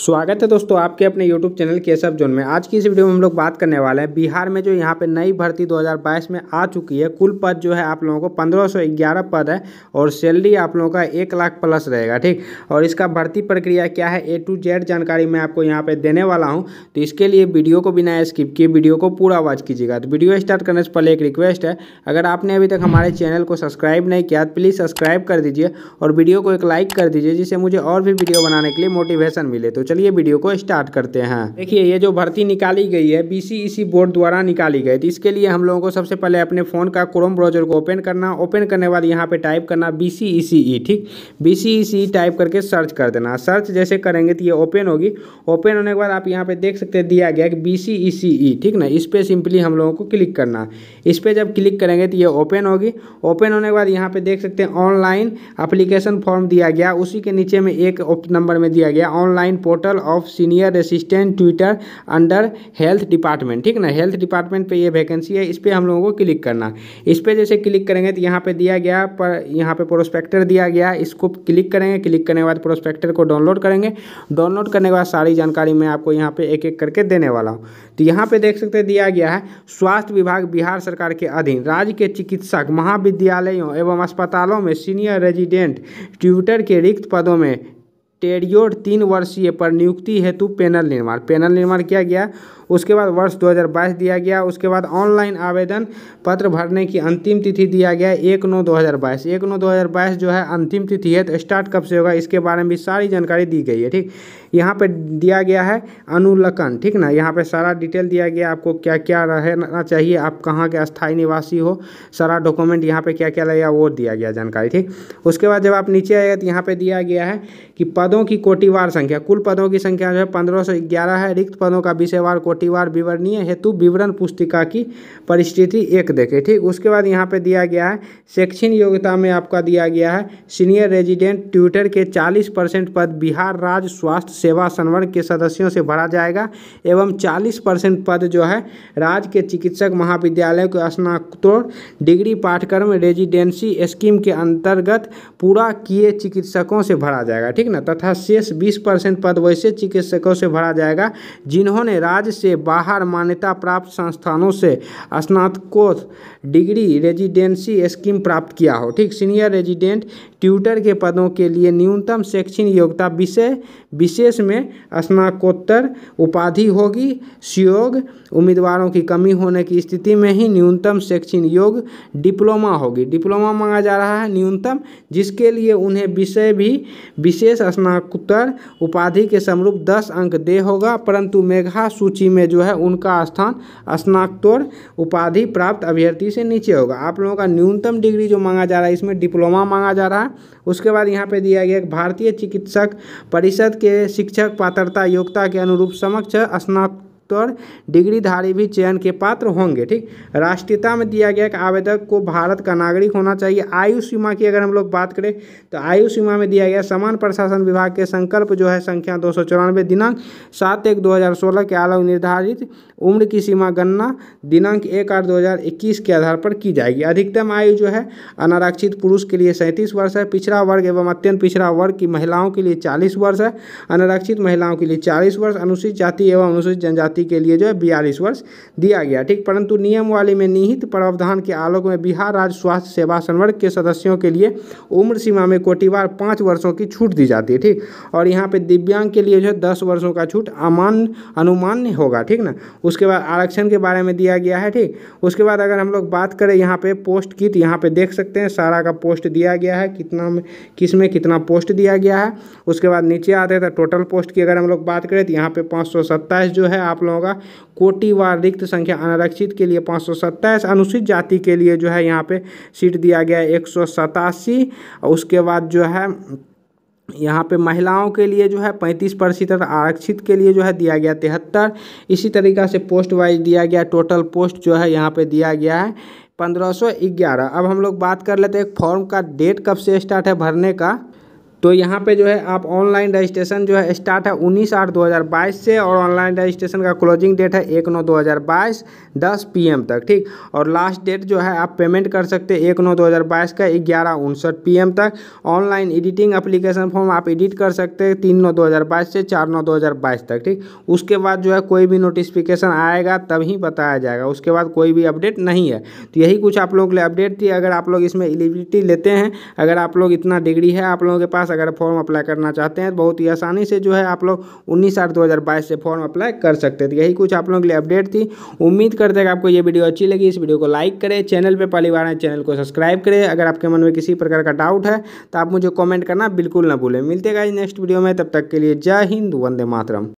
स्वागत है दोस्तों आपके अपने YouTube चैनल के सब जोन में आज की इस वीडियो में हम लोग बात करने वाले हैं बिहार में जो यहाँ पे नई भर्ती 2022 में आ चुकी है कुल पद जो है आप लोगों को 1511 पद है और सैलरी आप लोगों का एक लाख प्लस रहेगा ठीक और इसका भर्ती प्रक्रिया क्या है ए टू जेड जानकारी मैं आपको यहाँ पर देने वाला हूँ तो इसके लिए वीडियो को बिना स्किप किए वीडियो को पूरा वॉच कीजिएगा तो वीडियो स्टार्ट करने से पहले एक रिक्वेस्ट है अगर आपने अभी तक हमारे चैनल को सब्सक्राइब नहीं किया तो प्लीज़ सब्सक्राइब कर दीजिए और वीडियो को एक लाइक कर दीजिए जिससे मुझे और भी वीडियो बनाने के लिए मोटिवेशन मिले तो तो चलिए वीडियो को स्टार्ट करते हैं देखिए ये जो भर्ती निकाली गई है बीसीईसी e बोर्ड द्वारा निकाली गई तो इसके लिए हम लोगों को सबसे पहले अपने फ़ोन का क्रोम ब्राउजर को ओपन करना ओपन करने के बाद यहाँ पे टाइप करना बीसीईसीई e e, ठीक बीसीईसीई टाइप करके सर्च कर देना सर्च जैसे करेंगे तो ये ओपन होगी ओपन होने के बाद आप यहाँ पे देख सकते हैं दिया गया कि बीसीईसीई ठीक ना इस पर सिंपली हम लोगों को क्लिक करना इस पर जब क्लिक करेंगे तो ये ओपन होगी ओपन होने के बाद यहाँ पे देख सकते हैं ऑनलाइन अप्लीकेशन फॉर्म दिया गया उसी के नीचे में एक नंबर में दिया गया online portal of senior assistant twitter under health department ठीक ना हेल्थ डिपार्टमेंट पे ये वैकेंसी है इस पर हम लोगों को क्लिक करना इस पर जैसे क्लिक करेंगे तो यहाँ पे दिया गया पर यहाँ पे प्रोस्पेक्टर दिया गया इसको क्लिक करेंगे क्लिक करने के बाद प्रोस्पेक्टर को डाउनलोड करेंगे डाउनलोड करने के बाद सारी जानकारी मैं आपको यहाँ पर एक एक करके देने वाला हूँ तो यहाँ पे देख सकते दिया गया है स्वास्थ्य विभाग बिहार सरकार के अधीन राज्य के चिकित्सक महाविद्यालयों एवं अस्पतालों में सीनियर रेजिडेंट ट्यूटर के रिक्त पदों में टेरियोड तीन वर्षीय पर नियुक्ति हेतु पैनल निर्माण पैनल निर्माण किया गया उसके बाद वर्ष 2022 दिया गया उसके बाद ऑनलाइन आवेदन पत्र भरने की अंतिम तिथि दिया गया एक नौ दो हज़ार बाईस एक नौ दो हज़ार बाईस जो है अंतिम तिथि है तो स्टार्ट कब से होगा इसके बारे में भी सारी जानकारी दी गई है ठीक यहाँ पे दिया गया है अनुलकन ठीक ना यहाँ पे सारा डिटेल दिया गया आपको क्या क्या रहना चाहिए आप कहाँ के अस्थायी निवासी हो सारा डॉक्यूमेंट यहाँ पे क्या क्या लगेगा वो दिया गया जानकारी ठीक उसके बाद जब आप नीचे आएगा तो यहाँ पे दिया गया है कि पदों की कोटिवार संख्या कुल पदों की संख्या जो है पंद्रह सौ ग्यारह है रिक्त पदों का विषयवार कोटि कोटिवार विवरणीय हेतु विवरण पुस्तिका की परिस्थिति एक देखें ठीक उसके बाद यहाँ पे दिया गया है शैक्षणिक योग्यता में आपका दिया गया है सीनियर रेजिडेंट ट्यूटर के चालीस परसेंट पद बिहार राज्य स्वास्थ्य सेवा संवर्ग के सदस्यों से भरा जाएगा एवं चालीस परसेंट पद जो है राज्य के चिकित्सक महाविद्यालय के स्नातकोत्तर डिग्री पाठ्यक्रम रेजिडेंसी स्कीम के अंतर्गत पूरा किए चिकित्सकों से भरा जाएगा ठीक ना तथा शेष बीस परसेंट पद वैसे चिकित्सकों से भरा जाएगा जिन्होंने राज्य से बाहर मान्यता प्राप्त संस्थानों से स्नातकोत्तर डिग्री रेजिडेंसी स्कीम प्राप्त किया हो ठीक सीनियर रेजिडेंट ट्यूटर के पदों के लिए न्यूनतम शैक्षणिक योग्यता विषय विशेष में स्नातकोत्तर उपाधि होगी सुयोग उम्मीदवारों की कमी होने की स्थिति में ही न्यूनतम शैक्षणिक योग डिप्लोमा होगी डिप्लोमा मांगा जा रहा है न्यूनतम जिसके लिए उन्हें विषय भी विशेष स्नातकोत्तर उपाधि के समरूप दस अंक दे होगा परंतु मेघा सूची में जो है उनका स्थान स्नातोर उपाधि प्राप्त अभ्यर्थी से नीचे होगा आप लोगों का न्यूनतम डिग्री जो मांगा जा रहा है इसमें डिप्लोमा मांगा जा रहा है उसके बाद यहाँ पे दिया गया भारतीय चिकित्सक परिषद के शिक्षक पात्रता योग्यता के अनुरूप समक्ष स्नातक और डिग्रीधारी भी चयन के पात्र होंगे ठीक राष्ट्रीयता में दिया गया कि आवेदक को भारत का नागरिक होना चाहिए आयु सीमा की अगर हम लोग बात करें तो आयु सीमा में दिया गया समान प्रशासन विभाग के संकल्प जो है संख्या दो दिनांक सात एक दो के अलग निर्धारित उम्र की सीमा गणना दिनांक एक आठ दो के आधार पर की जाएगी अधिकतम आयु जो है अनारक्षित पुरुष के लिए सैंतीस वर्ष है पिछड़ा वर्ग एवं अत्यंत पिछड़ा वर्ग की महिलाओं के लिए चालीस वर्ष है अनारक्षित महिलाओं के लिए चालीस वर्ष अनुसूचित जाति एवं अनुसूचित जनजाति साथी के लिए जो है बयालीस वर्ष दिया गया ठीक परंतु नियम वाली में निहित प्रावधान के आलोक में बिहार राज्य स्वास्थ्य सेवा संवर्ग के सदस्यों के लिए उम्र सीमा में कोटिवार पाँच वर्षों की छूट दी जाती है ठीक और यहाँ पे दिव्यांग के लिए जो है दस वर्षों का छूट अमान अनुमान्य होगा ठीक ना उसके बाद आरक्षण के बारे में दिया गया है ठीक उसके बाद अगर हम लोग बात करें यहाँ पे पोस्ट की तो यहाँ पे देख सकते हैं सारा का पोस्ट दिया गया है कितना में किस में कितना पोस्ट दिया गया है उसके बाद नीचे आते हैं तो टोटल पोस्ट की अगर हम लोग बात करें तो यहाँ पे पाँच जो है आप लोग करना होगा कोटिवार रिक्त संख्या अनारक्षित के लिए पाँच अनुसूचित जाति के लिए जो है यहाँ पे सीट दिया गया है एक उसके बाद जो है यहाँ पे महिलाओं के लिए जो है पैंतीस प्रतिशत आरक्षित के लिए जो है दिया गया तिहत्तर इसी तरीका से पोस्ट वाइज दिया गया टोटल पोस्ट जो है यहाँ पे दिया गया है पंद्रह सौ ग्यारह अब हम लोग बात कर लेते हैं फॉर्म का डेट कब से स्टार्ट है भरने का तो यहाँ पे जो है आप ऑनलाइन रजिस्ट्रेशन जो है स्टार्ट है उन्नीस आठ 2022 से और ऑनलाइन रजिस्ट्रेशन का क्लोजिंग डेट है एक नौ 2022 10 पीएम तक ठीक और लास्ट डेट जो है आप पेमेंट कर सकते हैं एक नौ बाईस का ग्यारह उनसठ पी तक ऑनलाइन एडिटिंग अप्लीकेशन फॉर्म आप एडिट कर सकते हैं तीन नौ बाईस से चार नौ बाईस तक ठीक उसके बाद जो है कोई भी नोटिफिकेशन आएगा तभी बताया जाएगा उसके बाद कोई भी अपडेट नहीं है तो यही कुछ आप लोगों के लिए अपडेट थी अगर आप लोग इसमें एलिजिबिलिटी लेते हैं अगर आप लोग इतना डिग्री है आप लोगों के पास अगर फॉर्म अप्लाई करना चाहते हैं तो बहुत ही आसानी से जो है आप लोग उन्नीस आठ दो से फॉर्म अप्लाई कर सकते थे यही कुछ आप लोगों के लिए अपडेट थी उम्मीद करते हैं आपको ये वीडियो अच्छी लगी इस वीडियो को लाइक करें चैनल पर पहली बार चैनल को सब्सक्राइब करें अगर आपके मन में किसी प्रकार का डाउट है तो आप मुझे कॉमेंट करना बिल्कुल ना भूलें मिलते गाइज नेक्स्ट वीडियो में तब तक के लिए जय हिंद वंदे मातरम